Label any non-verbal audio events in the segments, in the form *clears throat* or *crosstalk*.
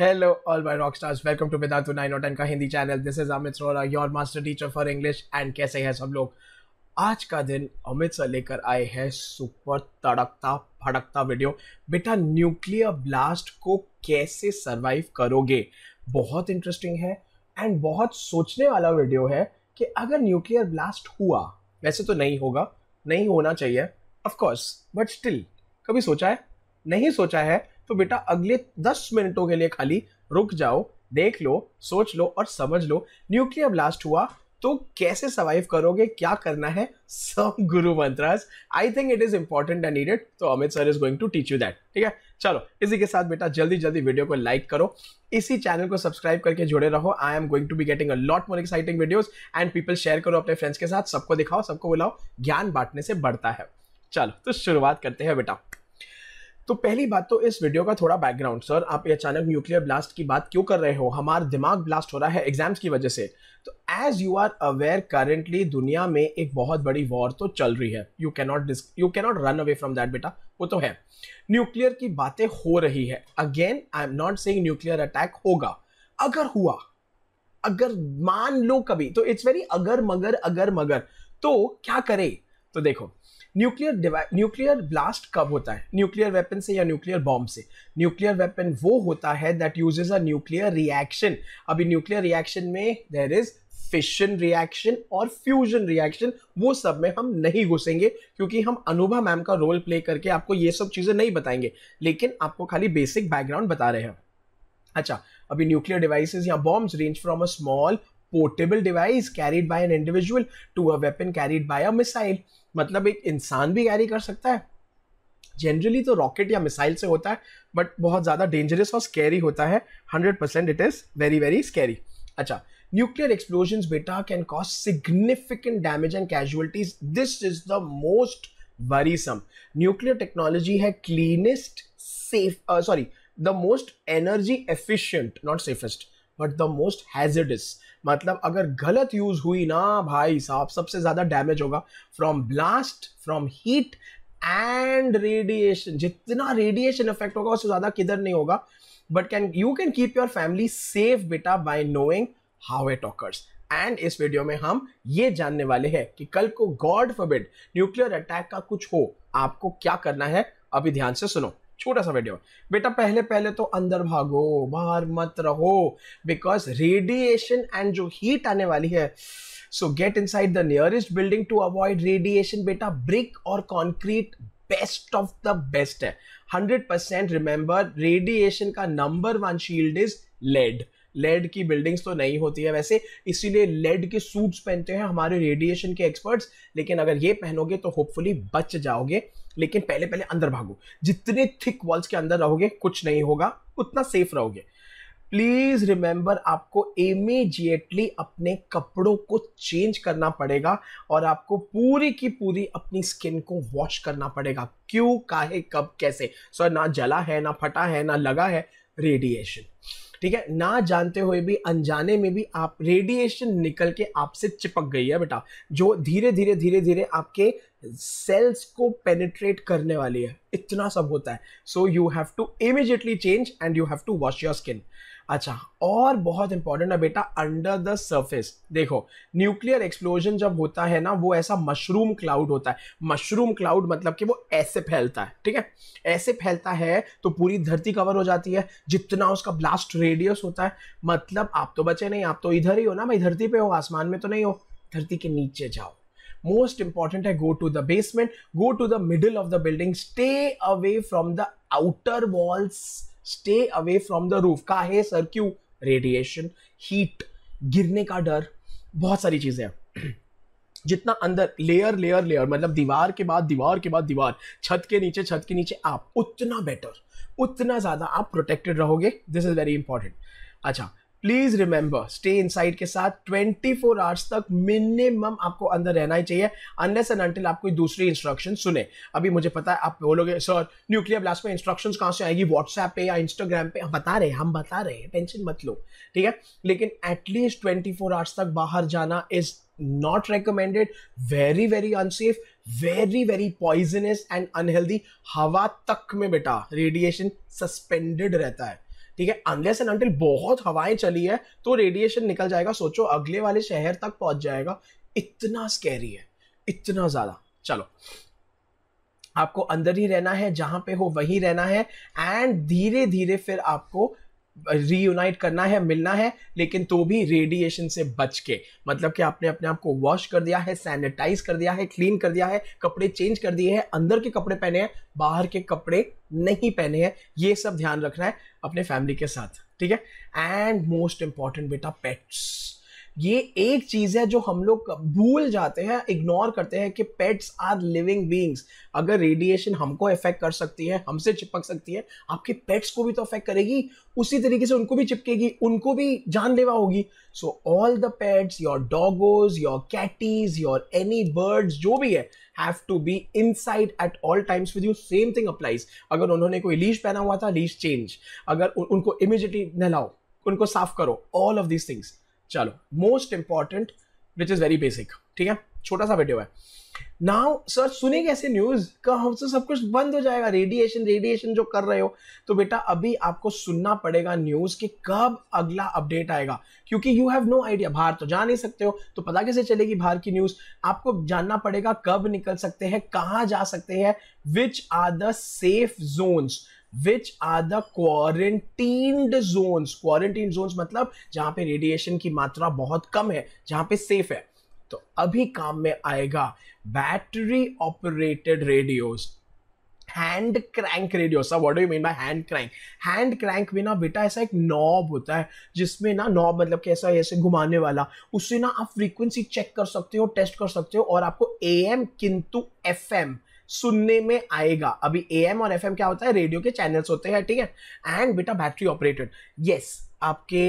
hello all Hello, rock stars welcome to Welcome nine और ten का Hindi channel this is Amit Arora your master teacher for English and कैसे हैं सब लोग आज का दिन अमित सर लेकर आए हैं सुपर तड़कता फड़कता वीडियो बेटा न्यूक्लियर ब्लास्ट को कैसे सरवाइव करोगे बहुत इंटरेस्टिंग है एंड बहुत सोचने वाला वीडियो है कि अगर न्यूक्लियर ब्लास्ट हुआ वैसे तो नहीं होगा नहीं होना चाहिए ऑफकोर्स बट स्टिल कभी सोचा है नहीं सोचा है तो बेटा अगले दस मिनटों के लिए खाली रुक जाओ देख लो सोच लो और समझ लो न्यूक्लियर ब्लास्ट हुआ तो कैसे सर्वाइव करोगे क्या करना है सब गुरु मंत्रास I think it is important and needed तो Amit sir is going to teach you that ठीक है चलो इसी के साथ बेटा जल्दी जल्दी वीडियो को लाइक करो इसी चैनल को सब्सक्राइब करके जुड़े रहो I am going to be getting a lot more exciting videos and people share करो अपने फ्रेंड्स के साथ सबको दिखाओ सबको बुलाओ ज्ञान बांटने से बढ़ता है चलो तो शुरुआत करते हैं बेटा तो पहली बात तो इस वीडियो का थोड़ा बैकग्राउंड सर आप ये अचानक न्यूक्लियर ब्लास्ट की बात क्यों कर रहे हो हमारा दिमाग ब्लास्ट हो रहा है एग्जाम्स की वजह से तो as you are aware currently दुनिया में एक बहुत बड़ी वॉर तो चल रही है you cannot you cannot run away from that बेटा वो तो है न्यूक्लियर की बातें हो रही है again I am not saying nuclear attack होगा अगर हुआ अगर मान लो कभी तो इट्स वेरी अगर मगर अगर मगर तो क्या करे तो देखो न्यूक्लियर न्यूक्लियर ब्लास्ट कब होता है न्यूक्लियर वेपन से या न्यूक्लियर बॉम्ब से न्यूक्लियर वेपन वो होता है that uses a nuclear reaction अभी न्यूक्लियर रिएक्शन में देर इज फिशन रिएक्शन और फ्यूजन रिएक्शन वो सब में हम नहीं घुसेंगे क्योंकि हम अनुभा मैम का रोल प्ले करके आपको ये सब चीज़ें नहीं बताएंगे लेकिन आपको खाली बेसिक बैकग्राउंड बता रहे हैं अच्छा अभी न्यूक्लियर डिवाइसेस या bombs range from a small portable device carried by an individual to a weapon carried by a missile मतलब एक इंसान भी कैरी कर सकता है जनरली तो रॉकेट या मिसाइल से होता है बट बहुत ज़्यादा डेंजरस और स्कैरी होता है hundred percent it is very very scary अच्छा न्यूक्लियर एक्सप्लोजन बेटा can cause significant damage and casualties this is the most worrisome nuclear technology है cleanest safe sorry the most energy efficient not safest but the most hazardous मतलब अगर गलत use हुई ना भाई साहब सबसे ज्यादा डैमेज होगा from blast from heat and radiation जितना रेडिएशन इफेक्ट होगा उससे ज्यादा किधर नहीं होगा but can you can keep your family safe बेटा by knowing how it occurs and इस वीडियो में हम ये जानने वाले हैं कि कल को गॉड फॉरबिड न्यूक्लियर अटैक का कुछ हो आपको क्या करना है अभी ध्यान से सुनो छोटा सा वीडियो बेटा पहले पहले तो अंदर भागो बाहर मत रहो बिकॉज रेडिएशन एंड जो हीट आने वाली है so get inside the nearest building to avoid radiation बेटा ब्रिक और concrete best of the best है हंड्रेड परसेंट रिमेंबर रेडिएशन का number one shield is lead lead की बिल्डिंग्स तो नहीं होती है वैसे इसीलिए लेड के सूट्स पहनते हैं हमारे रेडिएशन के एक्सपर्ट्स लेकिन अगर ये पहनोगे तो होपफुली बच जाओगे लेकिन पहले पहले अंदर भागो जितने थिक वॉल्स के अंदर रहोगे कुछ नहीं होगा उतना सेफ रहोगे प्लीज रिमेंबर आपको इमीजिएटली अपने कपड़ों को चेंज करना पड़ेगा और आपको पूरी की पूरी अपनी स्किन को वॉश करना पड़ेगा क्यों काहे कब कैसे सो ना जला है ना फटा है ना लगा है रेडिएशन ठीक है ना जानते हुए भी अनजाने में भी आप रेडिएशन निकल के आपसे चिपक गई है बेटा जो धीरे धीरे धीरे धीरे आपके सेल्स को पेनिट्रेट करने वाली है इतना सब होता है so you have to immediately change and you have to wash your skin अच्छा और बहुत इंपॉर्टेंट है बेटा अंडर द सर्फेस देखो न्यूक्लियर एक्सप्लोजन जब होता है ना वो ऐसा मशरूम क्लाउड होता है मशरूम क्लाउड मतलब कि वो ऐसे फैलता है ठीक है ऐसे फैलता है तो पूरी धरती कवर हो जाती है जितना उसका ब्लास्ट रेडियस होता है मतलब आप तो बचे नहीं आप तो इधर ही हो ना भाई धरती पे हो आसमान में तो नहीं हो धरती के नीचे जाओ मोस्ट इंपॉर्टेंट है go to the basement go to the middle of the building stay away from the outer walls stay away from the roof का है सर क्यू रेडिएशन हीट गिरने का डर बहुत सारी चीजें हैं *clears throat* जितना अंदर लेयर लेयर लेयर मतलब दीवार के बाद दीवार के बाद दीवार छत के नीचे छत के नीचे आप उतना बेटर उतना ज़्यादा आप प्रोटेक्टेड रहोगे दिस इज़ वेरी इंपॉर्टेंट अच्छा please remember stay inside के साथ 24 फोर आवर्स तक मिनिमम आपको अंदर रहना ही चाहिए अनलेस एंड अनटिल आप कोई दूसरी इंस्ट्रक्शन सुने अभी मुझे पता है आप बोलोगे सर न्यूक्लियर ब्लास्ट में इंस्ट्रक्शन कहाँ से आएगी व्हाट्सएप पे या इंस्टाग्राम पे हम बता रहे हैं हम बता रहे हैं टेंशन मत लो ठीक है लेकिन एटलीस्ट ट्वेंटी फोर आवर्स तक बाहर जाना is not recommended very very unsafe very very poisonous and unhealthy हवा तक में बेटा रेडिएशन सस्पेंडेड रहता है ठीक है अनलेस एंड अनटिल बहुत हवाएं चली है तो रेडिएशन निकल जाएगा सोचो अगले वाले शहर तक पहुंच जाएगा इतना स्कैरी है इतना ज़्यादा चलो आपको अंदर ही रहना है जहां पे हो वहीं रहना है एंड धीरे धीरे फिर आपको रीयूनाइट करना है मिलना है लेकिन तो भी रेडिएशन से बच के मतलब कि आपने अपने आप को वॉश कर दिया है सैनिटाइज कर दिया है क्लीन कर दिया है कपड़े चेंज कर दिए हैं अंदर के कपड़े पहने हैं बाहर के कपड़े नहीं पहने हैं ये सब ध्यान रखना है अपने फैमिली के साथ ठीक है एंड मोस्ट इंपॉर्टेंट बेटा पेट्स ये एक चीज है जो हम लोग भूल जाते हैं इग्नोर करते हैं कि पेट्स आर लिविंग बींग्स अगर रेडिएशन हमको इफेक्ट कर सकती है हमसे चिपक सकती है आपके पेट्स को भी तो अफेक्ट करेगी उसी तरीके से उनको भी चिपकेगी उनको भी जानलेवा होगी so all the pets your doggos your catties your any birds जो भी है have to be inside at all times with you same thing applies अगर उन्होंने कोई लीज पहना हुआ था लीज चेंज अगर उन, उनको इमिजिएटली नहलाओ उनको साफ करो ऑल ऑफ दीज थिंग्स चलो most important which is very basic ठीक है छोटा सा वीडियो है नाउ सर सुने कैसे न्यूज का हमसे सब कुछ बंद हो जाएगा रेडिएशन रेडिएशन जो कर रहे हो तो बेटा अभी आपको सुनना पड़ेगा न्यूज कि कब अगला अपडेट आएगा क्योंकि यू हैव नो आइडिया बाहर तो जा नहीं सकते हो तो पता कैसे चलेगी बाहर की न्यूज आपको जानना पड़ेगा कब निकल सकते हैं कहाँ जा सकते हैं which are the safe zones which are the quarantined zones quarantine zones मतलब जहां पे रेडिएशन की मात्रा बहुत कम है जहां पे सेफ है तो अभी काम में आएगा battery operated radios hand crank radio sir what do you mean by hand crank hand crank में ना बेटा ऐसा एक नॉब होता है जिसमें ना नॉब मतलब कैसा ऐसे घुमाने वाला उससे ना आप फ्रीक्वेंसी चेक कर सकते हो टेस्ट कर सकते हो और आपको ए एम किंतु एफ एम सुनने में आएगा अभी ए एम और एफ एम क्या होता है रेडियो के चैनल्स होते हैं ठीक है एंड बेटा बैटरी ऑपरेटेड यस आपके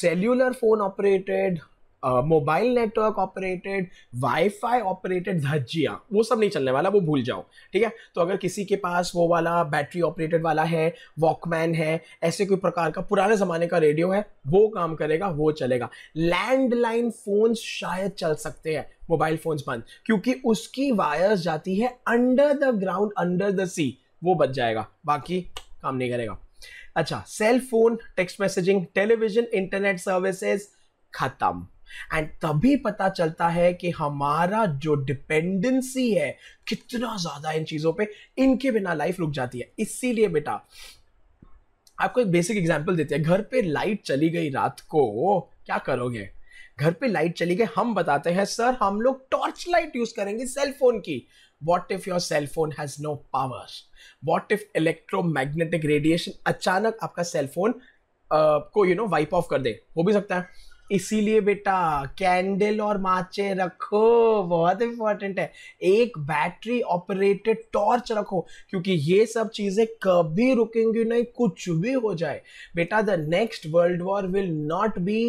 cellular phone operated mobile network operated wifi operated धज्जिया वो सब नहीं चलने वाला वो भूल जाओ ठीक है तो अगर किसी के पास वो वाला बैटरी ऑपरेटेड वाला है वॉकमैन है ऐसे कोई प्रकार का पुराने ज़माने का रेडियो है वो काम करेगा वो चलेगा लैंडलाइन फ़ोन्स शायद चल सकते हैं मोबाइल फ़ोन्स बंद क्योंकि उसकी वायर्स जाती है under the ground under the sea वो बच जाएगा बाकी काम नहीं करेगा अच्छा cell phone text messaging television internet services खत्म एंड तभी पता चलता है कि हमारा जो डिपेंडेंसी है कितना ज़्यादा इन चीज़ों पे इनके बिना लाइफ रुक जाती है इसीलिए बेटा आपको एक बेसिक एग्जांपल देते हैं घर पे लाइट चली गई रात को क्या करोगे घर पे लाइट चली गई हम बताते हैं सर हम लोग टॉर्च लाइट यूज करेंगे सेल की what if your cell phone has no power what if electromagnetic radiation अचानक आपका सेल फोन uh, को यू नो वाइप ऑफ कर दे हो भी सकता है इसीलिए बेटा कैंडल और माचे रखो बहुत इंपॉर्टेंट है एक बैटरी ऑपरेटेड टॉर्च रखो क्योंकि ये सब चीजें कभी रुकेंगी नहीं कुछ भी हो जाए बेटा the next world war will not be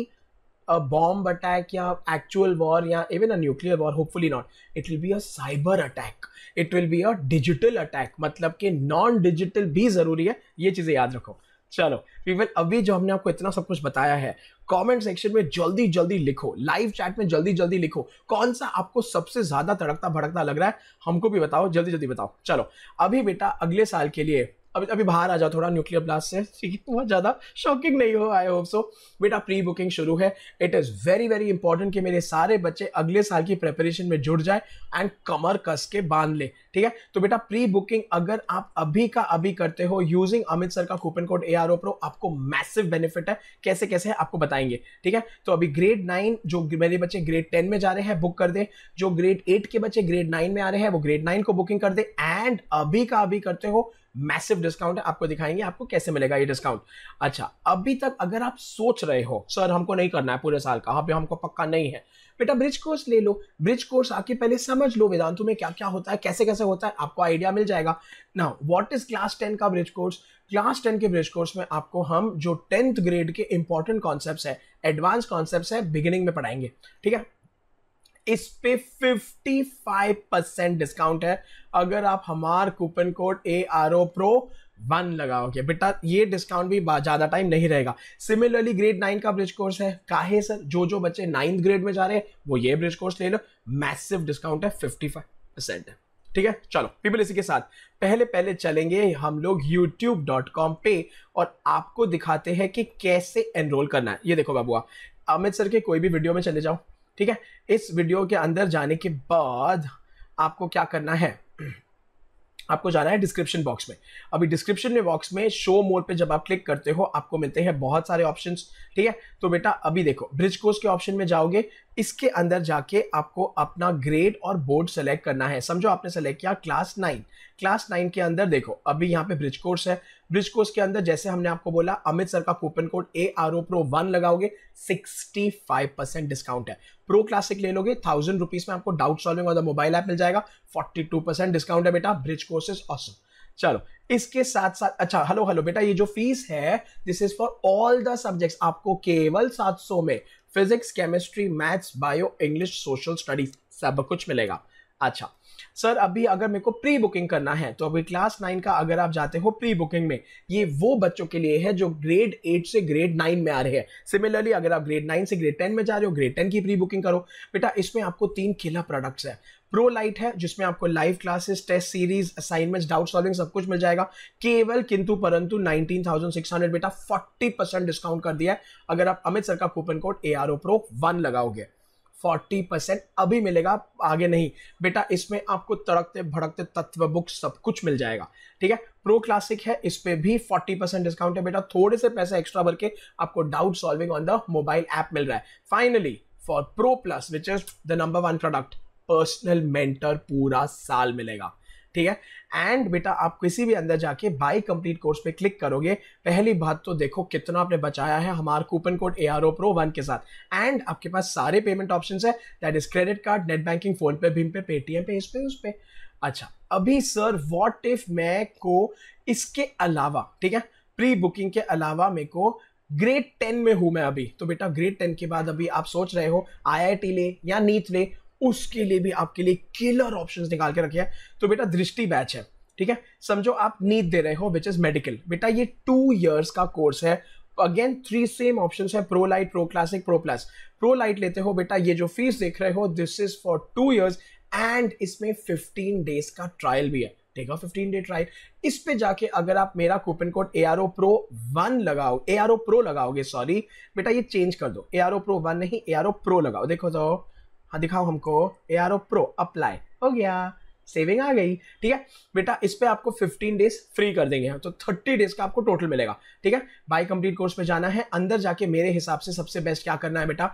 a bomb attack या एक्चुअल वॉर या even a nuclear war hopefully not it will be a cyber attack it will be a digital attack मतलब कि नॉन डिजिटल भी जरूरी है ये चीजें याद रखो चलो पीपल अभी जो हमने आपको इतना सब कुछ बताया है कमेंट सेक्शन में जल्दी जल्दी लिखो लाइव चैट में जल्दी जल्दी लिखो कौन सा आपको सबसे ज्यादा तड़कता भड़कता लग रहा है हमको भी बताओ जल्दी जल्दी बताओ चलो अभी बेटा अगले साल के लिए अभी अभी बाहर आ जाओ थोड़ा न्यूक्लियर ब्लास्ट से ठीक *laughs* है बहुत ज़्यादा शॉकिंग नहीं हो आई होप सो बेटा प्री बुकिंग शुरू है it is very very important कि मेरे सारे बच्चे अगले साल की प्रेपरेशन में जुड़ जाए एंड कमर कस के बांध ले ठीक है तो बेटा प्री बुकिंग अगर आप अभी का अभी करते हो यूजिंग अमित सर का coupon code A R O pro आपको मैसिव बेनिफिट है कैसे कैसे है आपको बताएंगे ठीक है तो अभी ग्रेड नाइन जो मेरे बच्चे ग्रेड टेन में जा रहे हैं बुक कर दे जो ग्रेड एट के बच्चे ग्रेड नाइन में आ रहे हैं वो ग्रेड नाइन को बुकिंग कर दे एंड अभी का अभी करते हो मैसिव डिस्काउंट है आपको दिखाएंगे आपको कैसे मिलेगा ये डिस्काउंट अच्छा अभी तक अगर आप सोच रहे हो सर हमको नहीं करना है पूरे साल का हाँ हमको पक्का नहीं है बेटा ब्रिज कोर्स ले लो ब्रिज कोर्स आके पहले समझ लो वेदांतु में क्या क्या होता है कैसे कैसे होता है आपको आइडिया मिल जाएगा ना वॉट इज क्लास टेन का ब्रिज कोर्स क्लास टेन के ब्रिज कोर्स में आपको हम जो टेंथ ग्रेड के इंपॉर्टेंट कॉन्सेप्ट है एडवांस कॉन्सेप्ट है बिगिनिंग में पढ़ाएंगे ठीक है इस पे 55 परसेंट डिस्काउंट है अगर आप हमार coupon code A R O pro one लगाओगे बेटा ये डिस्काउंट भी ज़्यादा टाइम नहीं रहेगा सिमिलरली ग्रेड नाइन का ब्रिज कोर्स है काहे सर जो जो बच्चे नाइन्थ ग्रेड में जा रहे हैं वो ये ब्रिज कोर्स ले लो मैसिव डिस्काउंट है फिफ्टी फाइव परसेंट है ठीक है चलो पीपल इसी के साथ पहले पहले चलेंगे हम लोग कॉम पे और आपको दिखाते हैं कि कैसे एनरोल करना है ये देखो बाबुआ अमित सर के कोई भी वीडियो में चले जाओ ठीक है इस वीडियो के अंदर जाने के बाद आपको क्या करना है आपको जाना है डिस्क्रिप्शन बॉक्स में अभी डिस्क्रिप्शन में बॉक्स में शो मोड पे जब आप क्लिक करते हो आपको मिलते हैं बहुत सारे ऑप्शंस ठीक है तो बेटा अभी देखो ब्रिज कोर्स के ऑप्शन में जाओगे इसके अंदर जाके आपको अपना ग्रेड और बोर्ड सेलेक्ट करना है समझो आपने सेलेक्ट किया क्लास नाइन क्लास नाइन के अंदर देखो अभी यहाँ पे ब्रिज कोर्स है ब्रिज कोर्स के अंदर जैसे हमने आपको बोला अमित सर का coupon code A R O pro one लगाओगे फाइव परसेंट डिस्काउंट है प्रो क्लासिक ले लोगे थाउजेंड रुपीज में आपको डाउट सॉल्विंग और मोबाइल ऐप मिल जाएगा फोर्टी टू परसेंट डिस्काउंट है बेटा ब्रिज कोर्सेज ऑसम चलो इसके साथ साथ अच्छा हेलो हेलो बेटा ये जो फीस है this is for all the subjects आपको केवल सौ में physics chemistry maths bio English social studies सब कुछ मिलेगा अच्छा सर अभी अगर मेरे को प्री बुकिंग करना है तो अभी क्लास नाइन का अगर आप जाते हो प्री बुकिंग में ये वो बच्चों के लिए है जो ग्रेड एट से ग्रेड नाइन में आ रहे हैं सिमिलरली अगर आप ग्रेड नाइन से ग्रेड टेन में जा रहे हो ग्रेड टेन की प्री बुकिंग करो बेटा इसमें आपको तीन किला प्रोडक्ट्स है प्रो लाइट है जिसमें आपको live classes test series assignments doubt solving सब कुछ मिल जाएगा केवल किंतु परंतु 19,600 बेटा 40 परसेंट डिस्काउंट कर दिया है अगर आप अमित सर का coupon code A R O pro one लगाओगे फोर्टी परसेंट अभी मिलेगा आगे नहीं बेटा इसमें आपको तड़कते भड़कते तत्व बुक सब कुछ मिल जाएगा ठीक है प्रो क्लासिक है इस पर भी फोर्टी परसेंट डिस्काउंट है बेटा थोड़े से पैसे एक्स्ट्रा भर के आपको doubt solving on the mobile app मिल रहा है finally for pro plus which is the number one product personal mentor पूरा साल मिलेगा ठीक है एंड बेटा आप किसी भी अंदर जाके बाई कंप्लीट कोर्स पे क्लिक करोगे पहली बात तो देखो कितना आपने बचाया है हमारे coupon code A R O pro one के साथ एंड आपके पास सारे पेमेंट ऑप्शन है that is credit card net banking PhonePe भीम पे पेटीएम पे इस पे उस पे अच्छा अभी सर वॉट इफ मैं को इसके अलावा ठीक है प्री बुकिंग के अलावा मेरे को ग्रेड टेन में हूं मैं अभी तो बेटा ग्रेड टेन के बाद अभी आप सोच रहे हो आईआईटी ले या नीट ले उसके लिए भी आपके लिए किलर ऑप्शन निकाल के रखे हैं तो बेटा दृष्टि बैच है ठीक है समझो आप नीट दे रहे हो विच इज मेडिकल बेटा ये टू ईयर्स का कोर्स है अगेन थ्री सेम ऑप्शन है pro lite pro classic pro plus pro lite लेते हो बेटा ये जो फीस देख रहे हो this is for two years and इसमें फिफ्टीन डेज का ट्रायल भी है ठीक है फिफ्टीन डे ट्रायल इस पे जाके अगर आप मेरा coupon code A R O pro one लगाओ ए आर ओ प्रो लगाओगे सॉरी बेटा ये चेंज कर दो A R O pro one नहीं ए आर ओ प्रो लगाओ देखो जाओ तो हाँ दिखाओ हमको A R O pro apply हो गया सेविंग आ गई ठीक है बेटा इस पर आपको 15 डेज फ्री कर देंगे तो 30 डेज का आपको टोटल मिलेगा ठीक है बाई कंप्लीट कोर्स पे जाना है अंदर जाके मेरे हिसाब से सबसे बेस्ट क्या करना है बेटा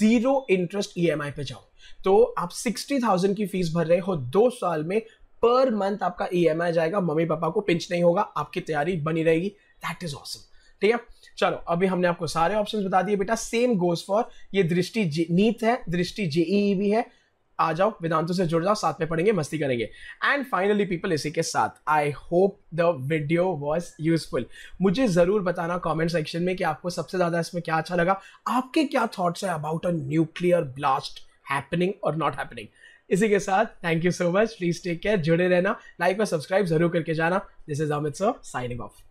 जीरो इंटरेस्ट ई पे जाओ तो आप 60,000 की फीस भर रहे हो दो साल में पर मंथ आपका ई e जाएगा मम्मी पापा को पिंच नहीं होगा आपकी तैयारी बनी रहेगी दैट इज ऑसम ठीक है चलो अभी हमने आपको सारे ऑप्शंस बता दिए बेटा सेम गोज फॉर ये दृष्टि नीत है दृष्टि जेई भी है आ जाओ वेदांतों से जुड़ जाओ साथ में पढ़ेंगे मस्ती करेंगे एंड फाइनली पीपल इसी के साथ I hope the video was useful मुझे ज़रूर बताना कमेंट सेक्शन में कि आपको सबसे ज़्यादा इसमें क्या अच्छा लगा आपके क्या थॉट्स है about a nuclear blast happening और नॉट हैपनिंग इसी के साथ thank you so much please take care जुड़े रहना लाइक और सब्सक्राइब जरूर करके जाना this is Amit sir signing of